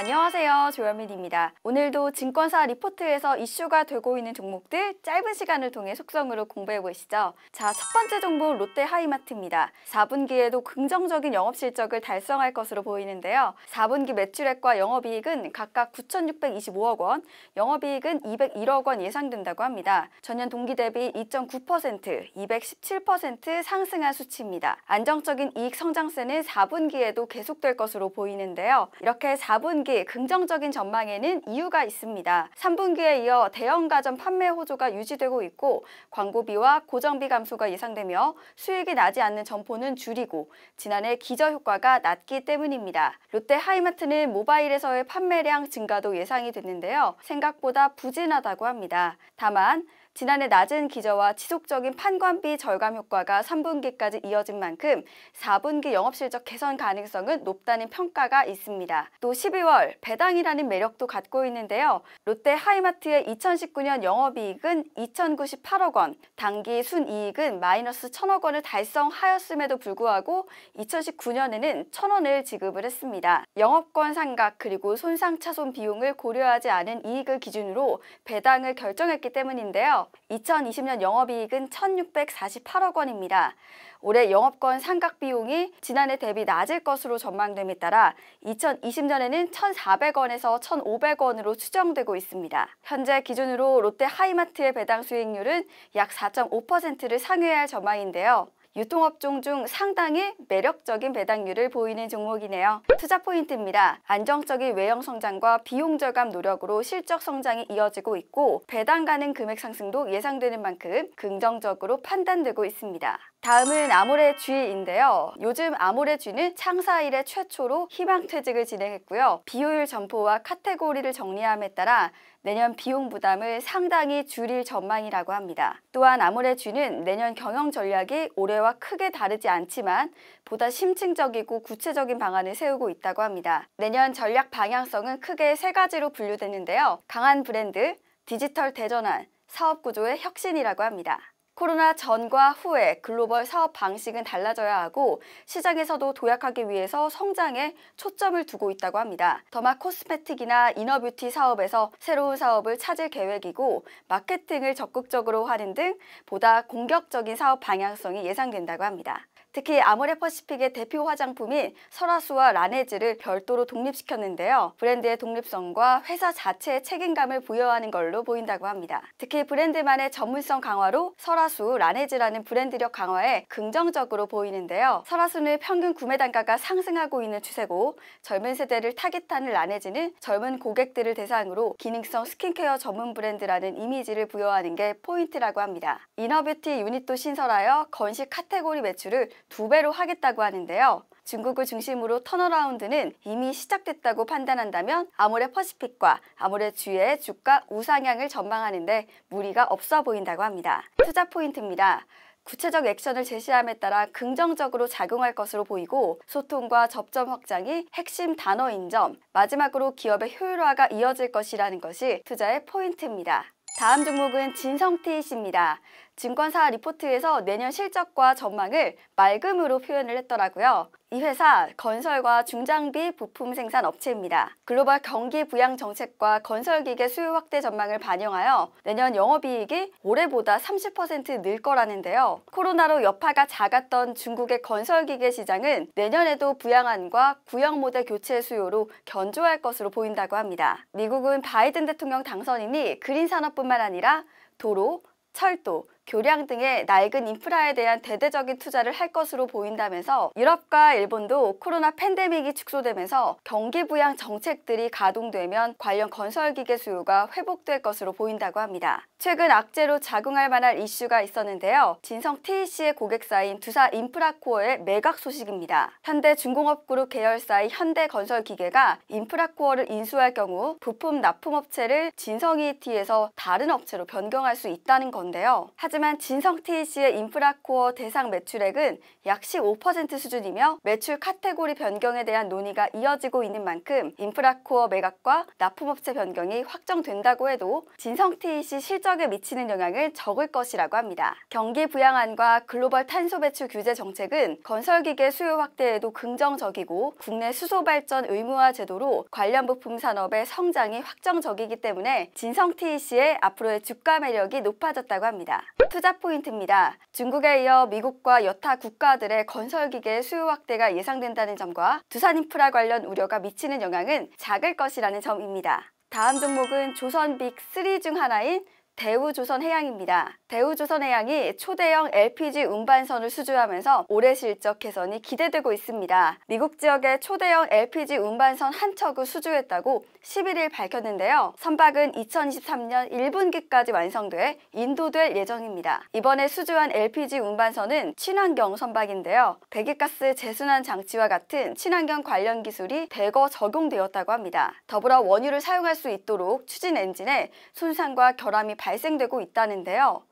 안녕하세요. 조현민입니다. 오늘도 증권사 리포트에서 이슈가 되고 있는 종목들 짧은 시간을 통해 속성으로 공부해 보시죠. 자, 첫 번째 종목 롯데 하이마트입니다. 4분기에도 긍정적인 영업 실적을 달성할 것으로 보이는데요. 4분기 매출액과 영업이익은 각각 9,625억 원, 영업이익은 201억 원 예상된다고 합니다. 전년 동기 대비 2.9%, 217% 상승한 수치입니다. 안정적인 이익 성장세는 4분기에도 계속될 것으로 보이는데요. 이렇게 4분기 경기 긍정적인 전망에는 이유가 있습니다. 3분기에 이어 대형 가전 판매 호조가 유지되고 있고 광고비와 고정비 감소가 예상되며 수익이 나지 않는 점포는 줄이고 지난해 기저 효과가 낮기 때문입니다. 롯데 하이마트는 모바일에서의 판매량 증가도 예상이 됐는데요. 생각보다 부진하다고 합니다. 다만 지난해 낮은 기저와 지속적인 판관비 절감 효과가 3분기까지 이어진 만큼 4분기 영업실적 개선 가능성은 높다는 평가가 있습니다. 또 12월 배당이라는 매력도 갖고 있는데요. 롯데 하이마트의 2019년 영업이익은 2,098억 원, 당기 순이익은 마이너스 1,000억 원을 달성하였음에도 불구하고 2019년에는 1,000원을 지급을 했습니다. 영업권 상각 그리고 손상 차손 비용을 고려하지 않은 이익을 기준으로 배당을 결정했기 때문인데요. 2020년 영업이익은 1,648억 원입니다. 올해 영업권 상각 비용이 지난해 대비 낮을 것으로 전망됨에 따라 2020년에는 1,400원에서 1,500원으로 추정되고 있습니다. 현재 기준으로 롯데 하이마트의 배당 수익률은 약 4.5%를 상회할 전망인데요. 유통업종 중 상당히 매력적인 배당률을 보이는 종목이네요. 투자 포인트입니다. 안정적인 외형 성장과 비용 절감 노력으로 실적 성장이 이어지고 있고 배당 가능 금액 상승도 예상되는 만큼 긍정적으로 판단되고 있습니다. 다음은 아모레 쥐인데요. 요즘 아모레 쥐는 창사 일에 최초로 희망퇴직을 진행했고요. 비효율 점포와 카테고리를 정리함에 따라 내년 비용 부담을 상당히 줄일 전망이라고 합니다. 또한 아모레 쥐는 내년 경영 전략이 올해와 크게 다르지 않지만 보다 심층적이고 구체적인 방안을 세우고 있다고 합니다. 내년 전략 방향성은 크게 세 가지로 분류되는데요. 강한 브랜드, 디지털 대전환, 사업 구조의 혁신이라고 합니다. 코로나 전과 후에 글로벌 사업 방식은 달라져야 하고 시장에서도 도약하기 위해서 성장에 초점을 두고 있다고 합니다. 더마 코스메틱이나 이너뷰티 사업에서 새로운 사업을 찾을 계획이고 마케팅을 적극적으로 하는 등 보다 공격적인 사업 방향성이 예상된다고 합니다. 특히 아모레퍼시픽의 대표 화장품인 설화수와 라네즈를 별도로 독립시켰는데요. 브랜드의 독립성과 회사 자체의 책임감을 부여하는 걸로 보인다고 합니다. 특히 브랜드만의 전문성 강화로 설화수, 라네즈라는 브랜드력 강화에 긍정적으로 보이는데요. 설화수는 평균 구매 단가가 상승하고 있는 추세고 젊은 세대를 타깃하는 라네즈는 젊은 고객들을 대상으로 기능성 스킨케어 전문 브랜드라는 이미지를 부여하는 게 포인트라고 합니다. 이너뷰티 유닛도 신설하여 건식 카테고리 매출을 두 배로 하겠다고 하는데요. 중국을 중심으로 턴어라운드는 이미 시작됐다고 판단한다면 아모레 퍼시픽과 아모레 주의 주가 우상향을 전망하는데 무리가 없어 보인다고 합니다. 투자 포인트입니다. 구체적 액션을 제시함에 따라 긍정적으로 작용할 것으로 보이고 소통과 접점 확장이 핵심 단어인 점, 마지막으로 기업의 효율화가 이어질 것이라는 것이 투자의 포인트입니다. 다음 종목은 진성TEC입니다. 증권사 리포트에서 내년 실적과 전망을 맑음으로 표현을 했더라고요. 이 회사 건설과 중장비 부품 생산 업체입니다. 글로벌 경기 부양 정책과 건설기계 수요 확대 전망을 반영하여 내년 영업이익이 올해보다 30%늘 거라는데요. 코로나로 여파가 작았던 중국의 건설기계 시장은 내년에도 부양안과 구형 모델 교체 수요로 견조할 것으로 보인다고 합니다. 미국은 바이든 대통령 당선인이 그린 산업뿐만 아니라 도로, 철도, 교량 등의 낡은 인프라에 대한 대대적인 투자를 할 것으로 보인다면서 유럽과 일본도 코로나 팬데믹이 축소되면서 경기 부양 정책들이 가동되면 관련 건설 기계 수요가 회복될 것으로 보인다고 합니다. 최근 악재로 작용할 만한 이슈가 있었는데요. 진성 TEC의 고객사인 두사 인프라코어의 매각 소식입니다. 현대 중공업그룹 계열사의 현대건설기계가 인프라코어를 인수할 경우 부품 납품업체를 진성 ET에서 다른 업체로 변경할 수 있다는 건데요. 하지만 하지만 진성T c 의 인프라코어 대상 매출액은 약 15% 수준이며 매출 카테고리 변경에 대한 논의가 이어지고 있는 만큼 인프라코어 매각과 납품업체 변경이 확정된다고 해도 진성T c 실적에 미치는 영향을 적을 것이라고 합니다. 경기 부양안과 글로벌 탄소 배출 규제 정책은 건설기계 수요 확대에도 긍정적이고 국내 수소 발전 의무화 제도로 관련 부품 산업의 성장이 확정적이기 때문에 진성 TEC의 앞으로의 주가 매력이 높아졌다고 합니다. 투자 포인트입니다. 중국에 이어 미국과 여타 국가들의 건설 기계 수요 확대가 예상된다는 점과 두산 인프라 관련 우려가 미치는 영향은 작을 것이라는 점입니다. 다음 종목은 조선 빅3 중 하나인 대우조선해양입니다. 대우조선해양이 초대형 LPG 운반선을 수주하면서 올해 실적 개선이 기대되고 있습니다. 미국 지역의 초대형 LPG 운반선 한 척을 수주했다고 11일 밝혔는데요. 선박은 2023년 1분기까지 완성돼 인도될 예정입니다. 이번에 수주한 LPG 운반선은 친환경 선박인데요. 배기가스 재순환 장치와 같은 친환경 관련 기술이 대거 적용되었다고 합니다. 더불어 원유를 사용할 수 있도록 추진 엔진에 손상과 결함이 발생했습니다 발생되고 있다는데요.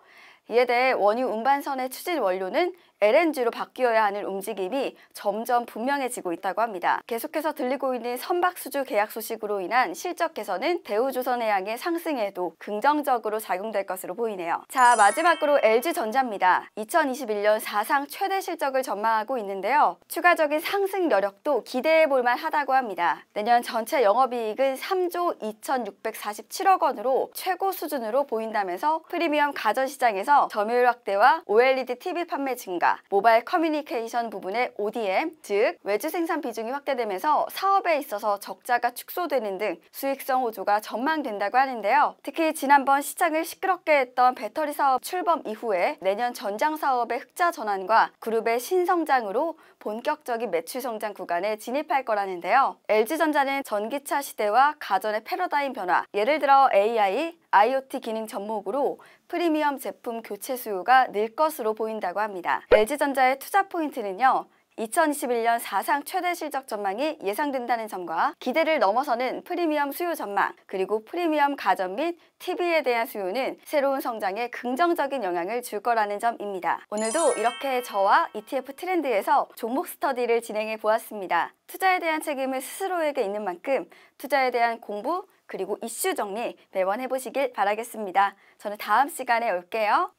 이에 대해 원유 운반선의 추진 원료는 LNG로 바뀌어야 하는 움직임이 점점 분명해지고 있다고 합니다. 계속해서 들리고 있는 선박 수주 계약 소식으로 인한 실적 개선은 대우조선해양의 상승에도 긍정적으로 작용될 것으로 보이네요. 자 마지막으로 LG전자입니다. 2021년 사상 최대 실적을 전망하고 있는데요. 추가적인 상승 여력도 기대해볼 만하다고 합니다. 내년 전체 영업이익은 3조 2,647억 원으로 최고 수준으로 보인다면서 프리미엄 가전시장에서 점유율 확대와 OLED TV 판매 증가, 모바일 커뮤니케이션 부분의 ODM, 즉 외주 생산 비중이 확대되면서 사업에 있어서 적자가 축소되는 등 수익성 호조가 전망된다고 하는데요. 특히 지난번 시장을 시끄럽게 했던 배터리 사업 출범 이후에 내년 전장 사업의 흑자 전환과 그룹의 신성장으로 본격적인 매출 성장 구간에 진입할 거라는데요. LG전자는 전기차 시대와 가전의 패러다임 변화, 예를 들어 AI, IoT 기능 접목으로 프리미엄 제품 교체 수요가 늘 것으로 보인다고 합니다. LG전자의 투자 포인트는요. 2021년 사상 최대 실적 전망이 예상된다는 점과 기대를 넘어서는 프리미엄 수요 전망 그리고 프리미엄 가전 및 TV에 대한 수요는 새로운 성장에 긍정적인 영향을 줄 거라는 점입니다. 오늘도 이렇게 저와 ETF 트렌드에서 종목 스터디를 진행해 보았습니다. 투자에 대한 책임을 스스로에게 있는 만큼 투자에 대한 공부, 그리고 이슈 정리 매번 해보시길 바라겠습니다. 저는 다음 시간에 올게요.